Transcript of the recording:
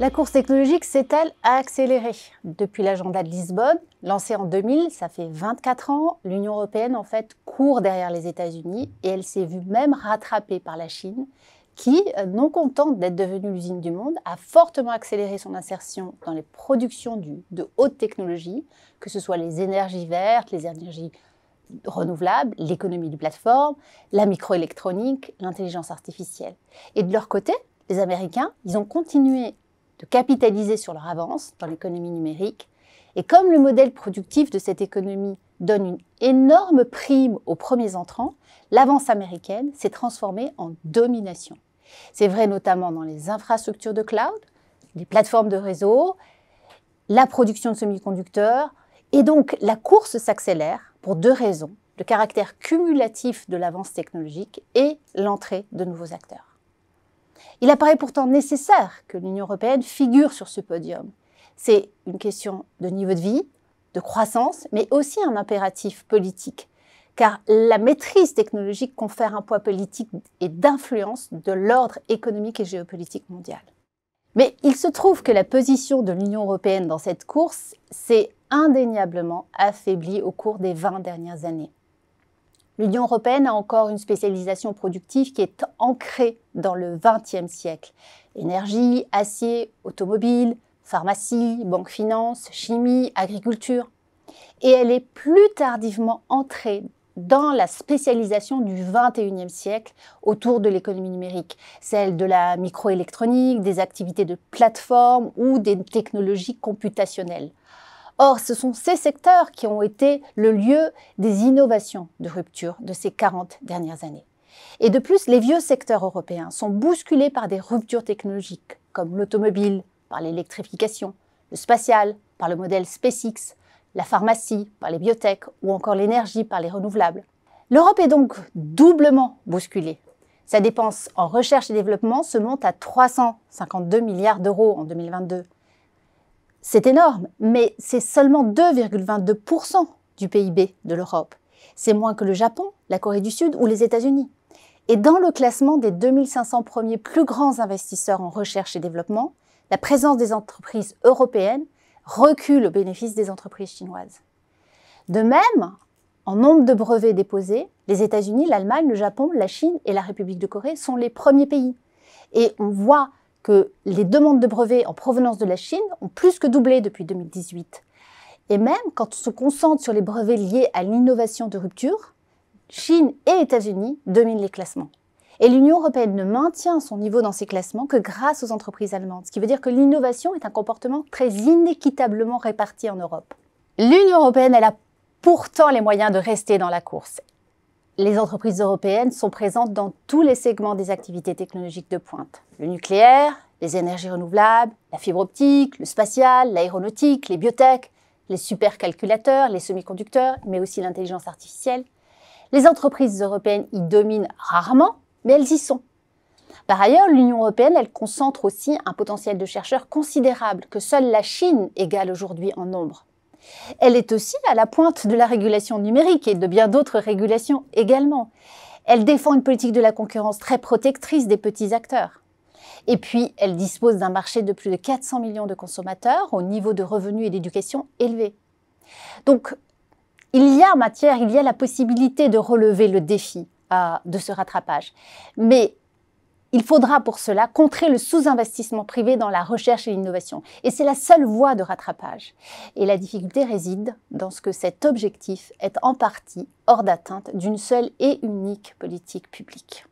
La course technologique s'est-elle accélérée Depuis l'agenda de Lisbonne, lancé en 2000, ça fait 24 ans, l'Union européenne en fait court derrière les États-Unis et elle s'est vue même rattrapée par la Chine qui, euh, non contente d'être devenue l'usine du monde, a fortement accéléré son insertion dans les productions du, de haute technologie, que ce soit les énergies vertes, les énergies renouvelables, l'économie du plateforme, la microélectronique, l'intelligence artificielle. Et de leur côté, les Américains, ils ont continué de capitaliser sur leur avance dans l'économie numérique. Et comme le modèle productif de cette économie donne une énorme prime aux premiers entrants, l'avance américaine s'est transformée en domination. C'est vrai notamment dans les infrastructures de cloud, les plateformes de réseau, la production de semi-conducteurs. Et donc la course s'accélère pour deux raisons, le caractère cumulatif de l'avance technologique et l'entrée de nouveaux acteurs. Il apparaît pourtant nécessaire que l'Union européenne figure sur ce podium. C'est une question de niveau de vie, de croissance, mais aussi un impératif politique, car la maîtrise technologique confère un poids politique et d'influence de l'ordre économique et géopolitique mondial. Mais il se trouve que la position de l'Union européenne dans cette course s'est indéniablement affaiblie au cours des 20 dernières années. L'Union européenne a encore une spécialisation productive qui est ancrée dans le XXe siècle. Énergie, acier, automobile, pharmacie, banque finance, chimie, agriculture. Et elle est plus tardivement entrée dans la spécialisation du 21 siècle autour de l'économie numérique, celle de la microélectronique, des activités de plateforme ou des technologies computationnelles. Or, ce sont ces secteurs qui ont été le lieu des innovations de rupture de ces 40 dernières années. Et de plus, les vieux secteurs européens sont bousculés par des ruptures technologiques, comme l'automobile, par l'électrification, le spatial, par le modèle SpaceX, la pharmacie, par les biotech, ou encore l'énergie, par les renouvelables. L'Europe est donc doublement bousculée. Sa dépense en recherche et développement se monte à 352 milliards d'euros en 2022 c'est énorme, mais c'est seulement 2,22% du PIB de l'Europe. C'est moins que le Japon, la Corée du Sud ou les États-Unis. Et dans le classement des 2500 premiers plus grands investisseurs en recherche et développement, la présence des entreprises européennes recule au bénéfice des entreprises chinoises. De même, en nombre de brevets déposés, les États-Unis, l'Allemagne, le Japon, la Chine et la République de Corée sont les premiers pays. Et on voit que les demandes de brevets en provenance de la Chine ont plus que doublé depuis 2018. Et même quand on se concentre sur les brevets liés à l'innovation de rupture, Chine et États-Unis dominent les classements. Et l'Union européenne ne maintient son niveau dans ces classements que grâce aux entreprises allemandes, ce qui veut dire que l'innovation est un comportement très inéquitablement réparti en Europe. L'Union européenne, elle a pourtant les moyens de rester dans la course les entreprises européennes sont présentes dans tous les segments des activités technologiques de pointe. Le nucléaire, les énergies renouvelables, la fibre optique, le spatial, l'aéronautique, les biotech, les supercalculateurs, les semi-conducteurs, mais aussi l'intelligence artificielle. Les entreprises européennes y dominent rarement, mais elles y sont. Par ailleurs, l'Union européenne, elle concentre aussi un potentiel de chercheurs considérable que seule la Chine égale aujourd'hui en nombre. Elle est aussi à la pointe de la régulation numérique et de bien d'autres régulations également. Elle défend une politique de la concurrence très protectrice des petits acteurs. Et puis, elle dispose d'un marché de plus de 400 millions de consommateurs au niveau de revenus et d'éducation élevé. Donc, il y a matière, il y a la possibilité de relever le défi ah, de ce rattrapage. Mais il faudra pour cela contrer le sous-investissement privé dans la recherche et l'innovation. Et c'est la seule voie de rattrapage. Et la difficulté réside dans ce que cet objectif est en partie hors d'atteinte d'une seule et unique politique publique.